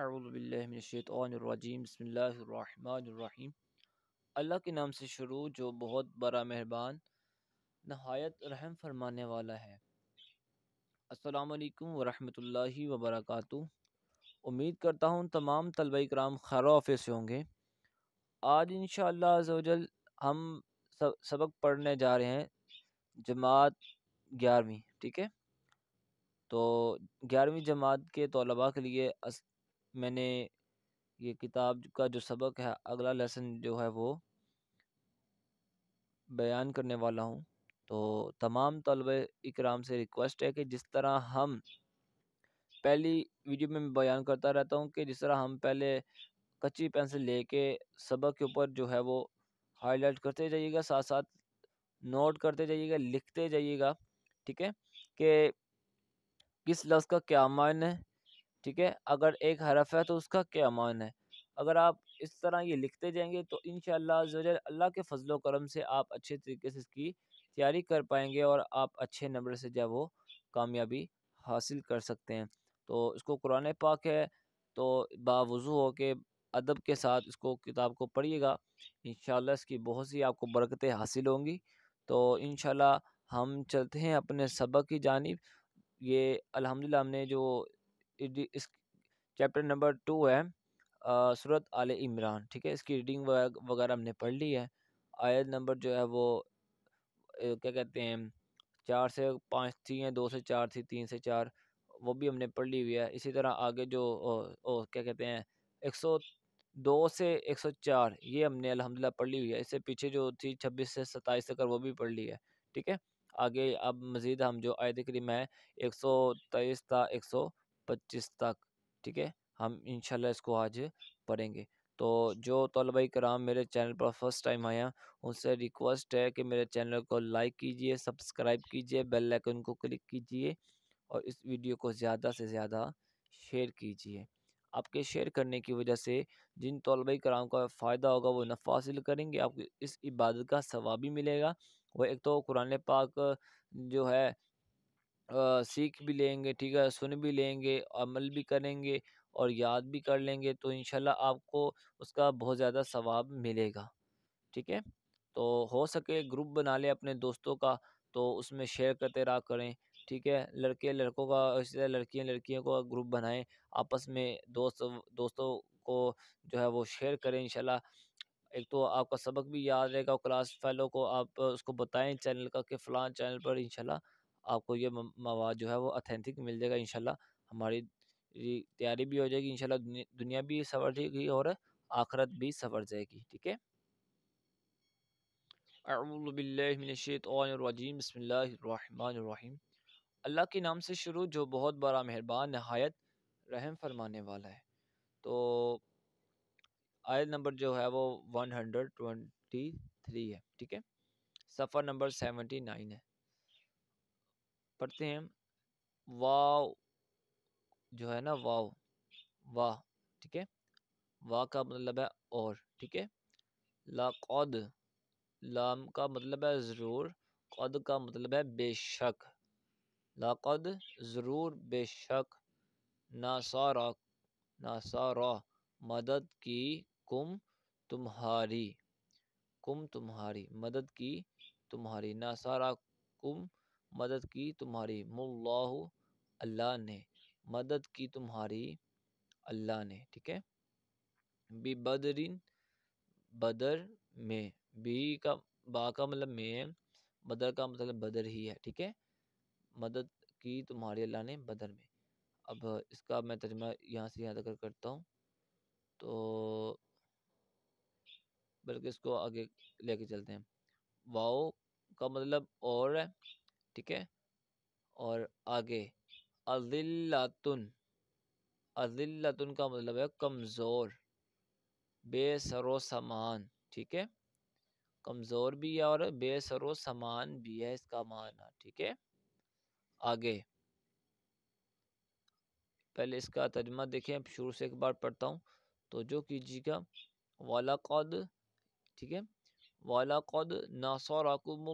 अरबल्लिनशैतरजीम बसमीम अल्लाह के नाम से शुरू जो बहुत बड़ा मेहरबान नहायत रहम फरमाने वाला है असलकम वरहि वबरक उम्मीद करता हूँ तमाम तलबा कराम खैर ऑफिस से होंगे आज इन शजल हम सब सबक पढ़ने जा रहे हैं जमात ग्यारहवीं ठीक है तो ग्यारहवीं जमात के तलबा के लिए मैंने ये किताब का जो सबक है अगला लेसन जो है वो बयान करने वाला हूँ तो तमाम तलब इकराम से रिक्वेस्ट है कि जिस तरह हम पहली वीडियो में बयान करता रहता हूँ कि जिस तरह हम पहले कच्ची पेंसिल लेके सबक के ऊपर जो है वो हाईलाइट करते जाइएगा साथ साथ नोट करते जाइएगा लिखते जाइएगा ठीक है कि किस लफ्ज़ का क्या मायन है ठीक है अगर एक हरफ है तो उसका क्या मान है अगर आप इस तरह ये लिखते जाएंगे तो इन अल्लाह के फजलो करम से आप अच्छे तरीके से इसकी तैयारी कर पाएंगे और आप अच्छे नंबर से जब वो कामयाबी हासिल कर सकते हैं तो इसको कुरान पाक है तो बावजू हो के अदब के साथ इसको किताब को पढ़िएगा इन इसकी बहुत सी आपको बरकतें हासिल होंगी तो इन हम चलते हैं अपने सबक की जानब ये अलहमदिल्ला हमने जो इस चैप्टर नंबर टू है सूरत आल इमरान ठीक है इसकी रीडिंग वगैरह हमने पढ़ ली है आयत नंबर जो है वो क्या कहते हैं चार से पाँच थी या दो से चार थी तीन से चार वो भी हमने पढ़ ली हुई है इसी तरह आगे जो ओ, ओ, क्या कहते हैं एक सौ दो से एक सौ चार ये हमने अलहमदिल्ला पढ़ ली हुई है इससे पीछे जो थी छब्बीस से सत्ताईस तक वो भी पढ़ ली है ठीक है आगे अब मज़ीद हम जो आयत करीम है एक सौ तेईस था एक सौ पच्चीस तक ठीक है हम इनशाला इसको आज पढ़ेंगे तो जो तलबा कराम मेरे चैनल पर फर्स्ट टाइम आया उनसे रिक्वेस्ट है कि मेरे चैनल को लाइक कीजिए सब्सक्राइब कीजिए बेल लाइकन को क्लिक कीजिए और इस वीडियो को ज़्यादा से ज़्यादा शेयर कीजिए आपके शेयर करने की वजह से जिन तलबा कराम का फ़ायदा होगा वो नफ़ा हासिल करेंगे आपको इस इबादत का सवाब भी मिलेगा वह एक तो कुरान पाक जो है सीख भी लेंगे ठीक है सुन भी लेंगे अमल भी करेंगे और याद भी कर लेंगे तो इन आपको उसका बहुत ज़्यादा सवाब मिलेगा ठीक है तो हो सके ग्रुप बना ले अपने दोस्तों का तो उसमें शेयर करते रहा करें ठीक है लड़के लड़कों का इसी तरह लड़कियाँ लड़कियों का ग्रुप बनाएं आपस में दोस्त दोस्तों को जो है वो शेयर करें इंशाल्लाह एक तो आपका सबक भी याद रहेगा क्लास फैलो को आप उसको बताएं चैनल का कि फ़लां चैनल पर इंशाल्लाह आपको ये मवाद जो है वो अथेंटिक मिल जाएगा इन हमारी तैयारी भी हो जाएगी इन दुनिया भी सवर जाएगी और आखरत भी सवर जाएगी ठीक है अरबिल्लिनशैतरजीम बसमीम अल्लाह के नाम से शुरू जो बहुत बड़ा मेहरबान नहायत रहम फरमाने वाला है तो आयत नंबर जो है वो वन हंड्रेड ट्वेंटी थ्री है ठीक है सफ़र नंबर सेवेंटी नाइन है पढ़ते हैं वाव जो है ना वाव वाह ठीक है वाह का मतलब है और ठीक है लाकौद लाम का मतलब है ज़रूर कौद का मतलब है बेशक लाकौद ज़रूर बेशक नासारा नासारा मदद की कुम तुम्हारी कुम तुम्हारी मदद की तुम्हारी नासारा कुम मदद की तुम्हारी मुल्लाहु अल्लाह ने मदद की तुम्हारी अल्लाह ने ठीक है बी बदरिन बदर में बी का बा का मतलब में बदर का मतलब बदर ही है ठीक है मदद की तुम्हारी अल्लाह ने बदर में अब इसका मैं तर्जमा यहाँ से यहाँ तक करता हूँ तो बल्कि इसको आगे लेके चलते हैं वाओ का मतलब और है ठीक है और आगे अजिल्लातुन अजिल्लातुन का मतलब है कमज़ोर बेसरो समान ठीक है कमज़ोर भी है और बेसरो समान भी है इसका माना ठीक है आगे पहले इसका तर्जमा देखें शुरू से एक बार पढ़ता हूँ तो जो कीजिएगा वाला कौद ठीक है वाला कौद नासौरकुम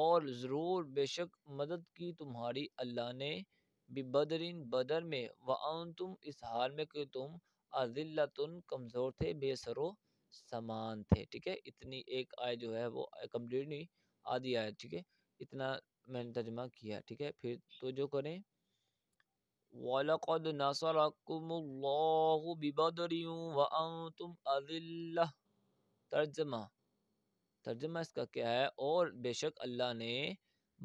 और ज़रूर बेशक मदद की तुम्हारी अल्लाह ने भी बदरिन बदर में वन तुम इस हाल में कि तुम अजिल्लातुन कमज़ोर थे बेसरो समान थे ठीक है इतनी एक आय जो है वो कम्प्लीट नहीं आधी आय ठीक है इतना मैंने तर्जमा किया ठीक है फिर तो जो करें वलकद नसरकुमुल्लाहु बिबदरियु व अजिल्ला तर्जमा तर्जमा इसका क्या है और बेशक अल्लाह ने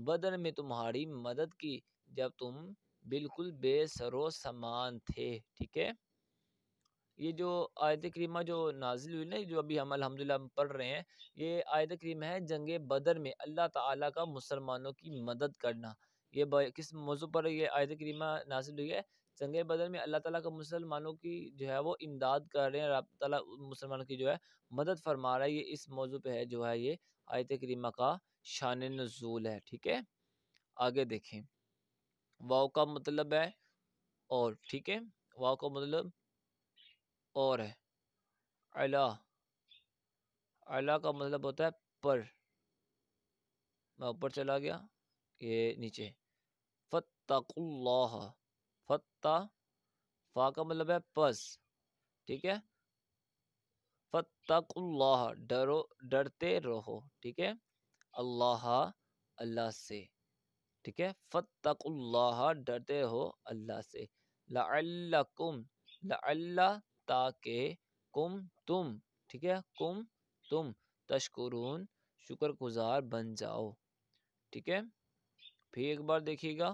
बदर में तुम्हारी मदद की जब तुम बिल्कुल बेसरो समान थे ठीक है ये जो आयत करीमा जो नाजिल हुई ना जो अभी हम अलहमदिल्ला पढ़ रहे हैं ये आयत करीमा है जंग बदर में अल्लाह ताला का मुसलमानों की मदद करना ये किस मौजू पर ये आयत करीमा नाजिल हुई है जंग बदर में अल्लाह ताला का मुसलमानों की जो है वो इमदाद कर रहे हैं अल्लाह ताला मुसलमानों की जो है मदद फरमा रहा है ये इस मौजू पे है जो है ये आयत करीमा का शान नजूल है ठीक है आगे देखें वाओ का मतलब है और ठीक है वाओ का मतलब और है अला अला का मतलब होता है पर मैं ऊपर चला गया ये नीचे फ़तकुल्ला फत्ता फा का मतलब है पस ठीक है फतकुल्लाह डरो डरते रहो ठीक है अल्लाह अल्लाह से ठीक है फतकुल्लाह डरते रहो अल्लाह से लकुम ला ताके कुम तुम ठीक है कुम तुम तशकुरून शुक्रगुजार बन जाओ ठीक है फिर एक बार देखिएगा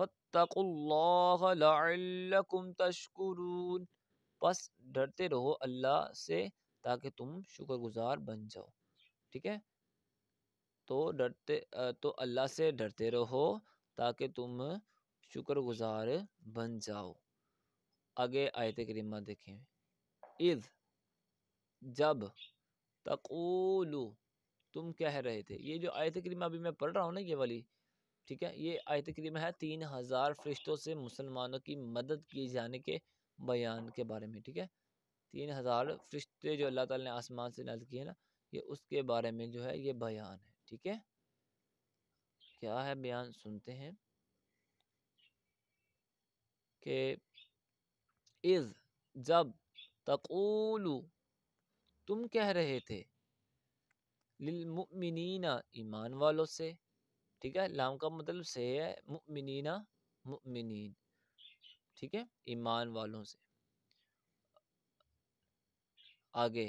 फ़तकुल्लाकुम तशकुरून बस डरते रहो अल्लाह से ताकि तुम शुक्रगुजार बन जाओ ठीक है तो डरते तो अल्लाह से डरते रहो ताकि तुम शुक्रगुजार बन जाओ आगे आयत करीमा देखें इज़ जब तकोलू तुम कह रहे थे ये जो आयत करीमा अभी मैं पढ़ रहा हूँ ना ये वाली ठीक है ये आयत करीम है तीन हज़ार फरिश्तों से मुसलमानों की मदद किए जाने के बयान के बारे में ठीक है तीन हज़ार फरिश्ते जो अल्लाह ताला ने आसमान से नाज किए ना ये उसके बारे में जो है ये बयान है ठीक है क्या है बयान सुनते हैं कि इज़ जब तकूलू तुम कह रहे थे लिलमुमिनीना ईमान वालों से ठीक है लाम का मतलब से है मुमिनीना मुमिनीन ठीक है ईमान वालों से आगे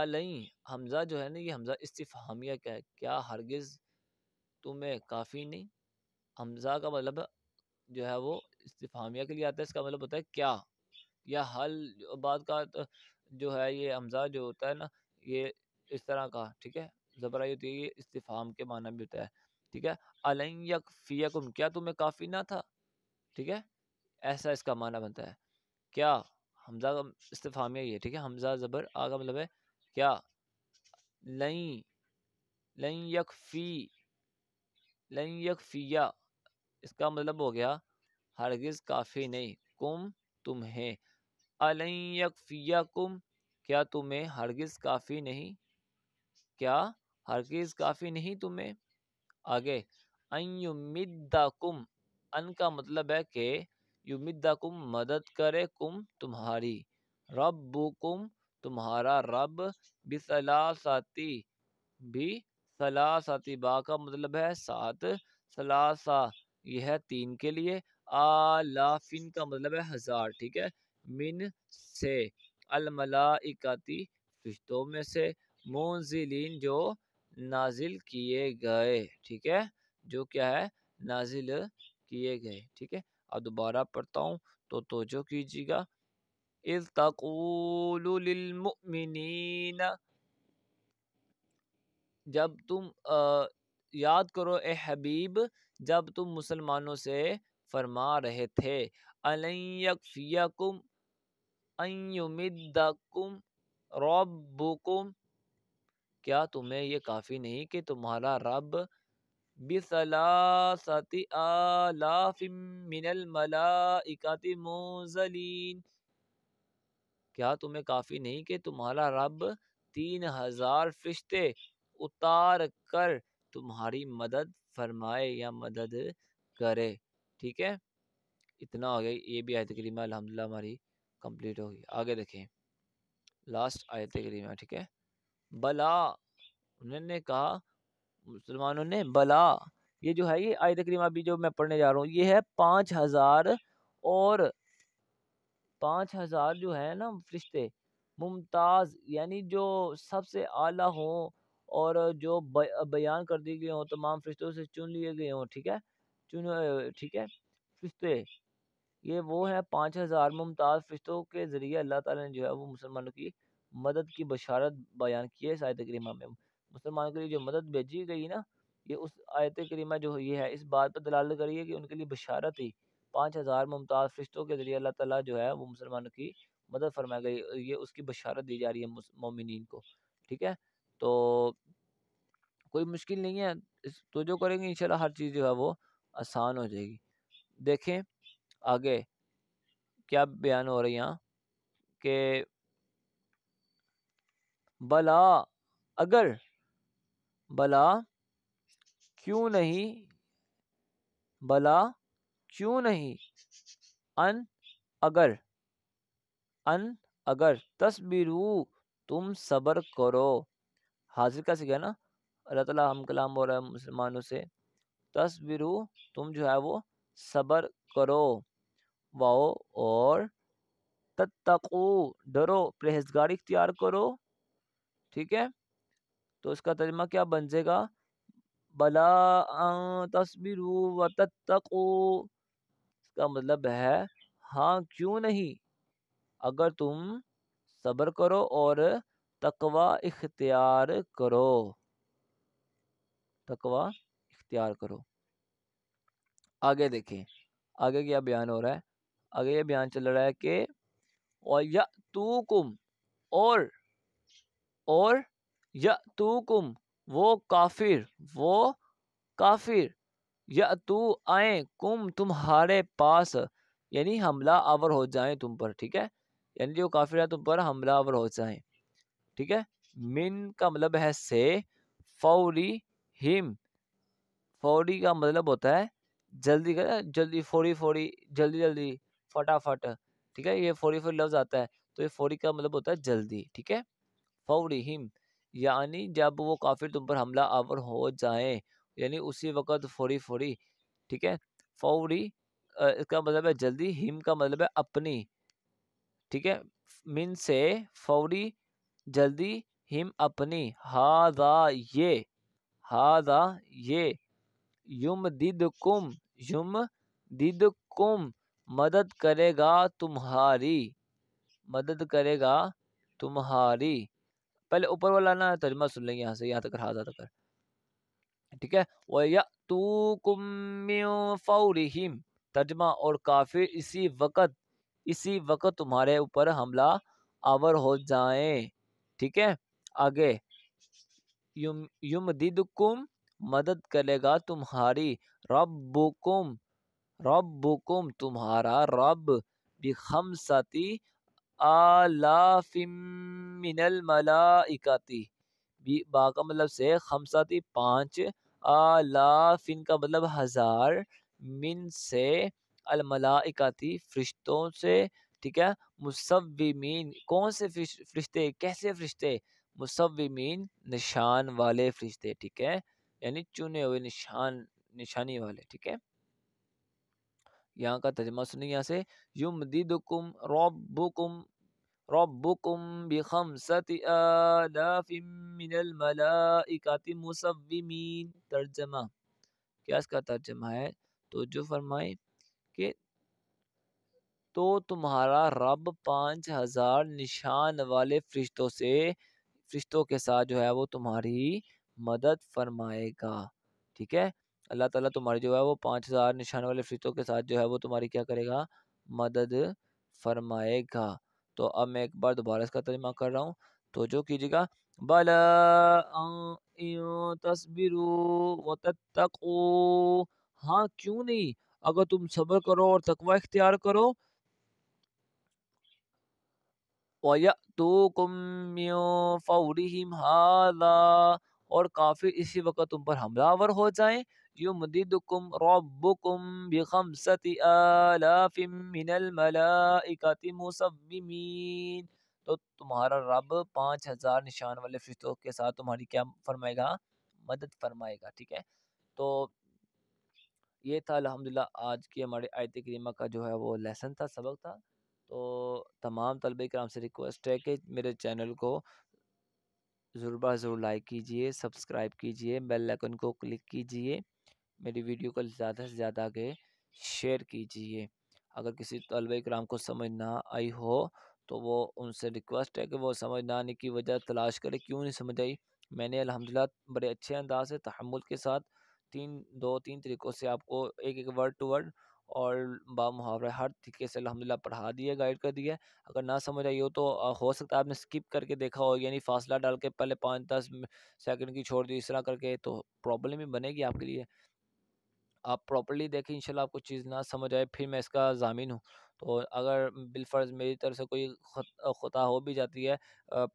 अलई हमज़ा जो है ना ये हमज़ा इस्तिफामिया क्या है क्या हरगिज़ तुम्हें काफ़ी नहीं हमज़ा का मतलब जो है वो इस्तिफामिया के लिए आता है इसका मतलब होता है क्या या हल बात का तो जो है ये हमज़ा जो होता है ना ये इस तरह का ठीक है जबराई होती है ये इस्तीफ़ाम के माना भी होता है ठीक है अलैक्फ़ियकुम क्या तुम्हें काफ़ी ना था ठीक है ऐसा इसका माना बनता है क्या हमजा का इस्तफामिया ये ठीक है हमजा ज़बर आ मतलब है क्या लई लई यकफ़ी लई यकफ़िया इसका मतलब हो गया हरगिज़ काफ़ी नहीं कुम तुम्हें अलई यकफ़िया कुम क्या तुम्हें हरगिज़ काफ़ी नहीं क्या हरगिज़ काफ़ी नहीं तुम्हें आगे अयुमिद्दाकुम अन का मतलब है कि युमिद्दाकुम मदद करे कुम तुम्हारी रब रब्बुकुम तुम्हारा रब बिसलासाती भी सलासाती बा का मतलब है सात सलासा यह है तीन के लिए आलाफिन का मतलब है हज़ार ठीक है मिन से अलमलाइकाती फिश्तों में से मोजिलीन जो नाजिल किए गए ठीक है जो क्या है नाजिल किए गए ठीक है अब दोबारा पढ़ता हूँ तो तोजो कीजिएगा इज तकूलिन जब तुम आ, याद करो ए हबीब जब तुम मुसलमानों से फरमा रहे थे कुम अयुमिदुम रब्बुकुम क्या तुम्हें ये काफ़ी नहीं कि तुम्हारा रब बिसलासति आलाफिम मुजलीन क्या तुम्हें काफ़ी नहीं कि तुम्हारा रब तीन हजार फिश्ते उतार कर तुम्हारी मदद फरमाए या मदद करे ठीक है इतना हो गया ये भी आयत करीमा अलहमदिल्ला हमारी कंप्लीट होगी आगे देखें लास्ट आयत करीमा ठीक है बला उन्होंने कहा मुसलमानों ने बला ये जो है ये आयत करीमा अभी जो मैं पढ़ने जा रहा हूँ ये है पाँच हज़ार और पाँच हज़ार जो है ना फरिश्ते मुमताज़ यानी जो सबसे आला हों और जो बयान कर दिए गए हों तमाम फरिश्तों से चुन लिए गए हों ठीक है चुन ठीक है फरिश्ते ये वो है पाँच हज़ार मुमताज़ फरिश्तों के ज़रिए अल्लाह ताला ने जो है वो मुसलमानों की मदद की बशारत बयान की है इस आयत करीमा में मुसलमानों के लिए जो मदद भेजी गई ना ये उस आयत करीमा जो ये है इस बात पर दलाल करी है कि उनके लिए बशारत ही पाँच हज़ार मुमताज़ फरिश्तों के ज़रिए अल्लाह ताला जो है वो मुसलमानों की मदद फरमाई गई ये उसकी बशारत दी जा रही है मोमिन को ठीक है तो कोई मुश्किल नहीं है इस तो जो करेंगे इंशाल्लाह हर चीज़ जो है वो आसान हो जाएगी देखें आगे क्या बयान हो रही है कि बला अगर बला क्यों नहीं बला क्यों नहीं अन अगर अन अगर तस्बीरू तुम सब्र करो हाजिर का सीखा ना अल्लाह ताला हम कलाम बोल रहा है मुसलमानों से तस्बीरू तुम जो है वो सब्र करो वाओ और तत्तकू डरो परहेजगारी इख्तियार करो ठीक है तो इसका तर्जमा क्या बन जाएगा बला अं तस्बिर व तत्को इसका मतलब है हाँ क्यों नहीं अगर तुम सब्र करो और तकवा इख्तियार करो तकवा इख्तियार करो आगे देखें आगे क्या बयान हो रहा है आगे ये बयान चल रहा है कि और या तू कुम और और यतूकुम वो काफिर वो काफिर यतू आए कुम तुम्हारे पास यानी हमला आवर हो जाए तुम पर ठीक है यानी जो काफिर है तुम पर हमला आवर हो जाए ठीक है मिन का मतलब है से फौरी हिम फौरी का मतलब होता है जल्दी कर जल्दी फोरी फोड़ी जल्दी जल्दी फटाफट ठीक है ये फोरी फोरी लफ्ज़ आता है तो ये फौरी का मतलब होता है जल्दी ठीक है फ़ौरहिम यानी जब वो काफिर तुम पर हमला आवर हो जाएं यानी उसी वक़्त फौरी फौरी ठीक है फौरी इसका मतलब है जल्दी हिम का मतलब है अपनी ठीक है मिन से फौरी जल्दी हिम अपनी दा ये दा ये युम दिद कुम युम दिद कुम मदद करेगा तुम्हारी मदद करेगा तुम्हारी पहले ऊपर वाला ना तर्जमा सुन लेंगे यहाँ से यहाँ तक हाजा तक ठीक है तू कुम तर्जमा और काफिर इसी वक़्त इसी वक़्त तुम्हारे ऊपर हमला आवर हो जाए ठीक है आगे युम युम दिदकुम मदद करेगा तुम्हारी रब्बुकुम रब्बुकुम तुम्हारा रब भी हम साथी आलाफिमिनल मलाइकाती बा का मतलब से खमसाती पाँच आलाफिन का मतलब हज़ार मिन से अलमलाइकाती फरिश्तों से ठीक है मुसविमीन कौन से फरिश्ते कैसे फरिश्ते मुसविमीन निशान वाले फरिश्ते ठीक है यानी चुने हुए निशान निशानी वाले ठीक है यहाँ का तजमा सुनिए यहाँ से युम दीदुकुम रोबुकुम ربكم بخمسة آلاف من الملائكة مسومين तर्जमा क्या इसका तर्जमा है तो जो फरमाए कि तो तुम्हारा रब पाँच हज़ार निशान वाले फरिश्तों से फरिश्तों के साथ जो है वो तुम्हारी मदद फरमाएगा ठीक है अल्लाह ताला तुम्हारी जो है वो पाँच हज़ार निशान वाले फरिश्तों के साथ जो है वो तुम्हारी क्या करेगा मदद फरमाएगा तो अब मैं एक बार दोबारा इसका तर्जमा कर रहा हूँ तो जो कीजिएगा बला तस्बिरू व हाँ क्यों नहीं अगर तुम सब्र करो और तकवा इख्तियार करो तो फौरीहिम और काफी इसी वक्त तुम पर हमलावर हो जाएं तो तुम्हारा रब पाँच हज़ार निशान वाले फरिश्तों के साथ तुम्हारी क्या फरमाएगा मदद फरमाएगा ठीक है तो ये था अल्हम्दुलिल्लाह आज की हमारे आयत करीमा का जो है वो लेसन था सबक था तो तमाम तलबे कराम से रिक्वेस्ट है कि मेरे चैनल को ज़रूर ज़रूर लाइक कीजिए सब्सक्राइब कीजिए बेल आइकन को क्लिक कीजिए मेरी वीडियो को ज़्यादा से ज़्यादा आगे शेयर कीजिए अगर किसी तलब कराम को समझ ना आई हो तो वो उनसे रिक्वेस्ट है कि वो समझ ना आने की वजह तलाश करे क्यों नहीं समझ आई मैंने अलहमदिल्ला बड़े अच्छे अंदाज से तहमुल के साथ तीन दो तीन तरीक़ों से आपको एक एक वर्ड टू वर्ड और बा हर तरीके से अलहमदिल्ला पढ़ा दिया गाइड कर दिया अगर ना समझ आई हो तो हो सकता है आपने स्किप करके देखा हो यानी फासला डाल के पहले पाँच दस सेकंड की छोड़ दी इस तरह करके तो प्रॉब्लम ही बनेगी आपके लिए आप प्रॉपरली देखें इंशाल्लाह आपको चीज़ ना समझ आए फिर मैं इसका जामिन हूँ तो अगर बिलफर्ज़ मेरी तरफ से कोई खुता हो भी जाती है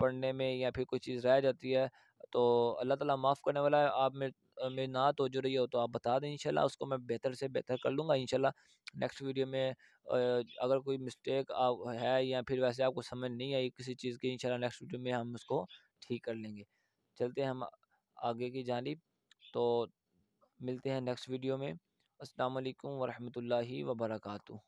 पढ़ने में या फिर कोई चीज़ रह जाती है तो अल्लाह ताला माफ़ करने वाला है आप मेरे मेरी ना तो जो रही हो तो आप बता दें इंशाल्लाह उसको मैं बेहतर से बेहतर कर लूँगा इंशाल्लाह नेक्स्ट वीडियो में अगर कोई मिस्टेक आप है या फिर वैसे आपको समझ नहीं आई किसी चीज़ की इंशाल्लाह नेक्स्ट वीडियो में हम उसको ठीक कर लेंगे चलते हैं हम आगे की जानब तो मिलते हैं नेक्स्ट वीडियो में अस्सलाम वरहमल वरहमतुल्लाहि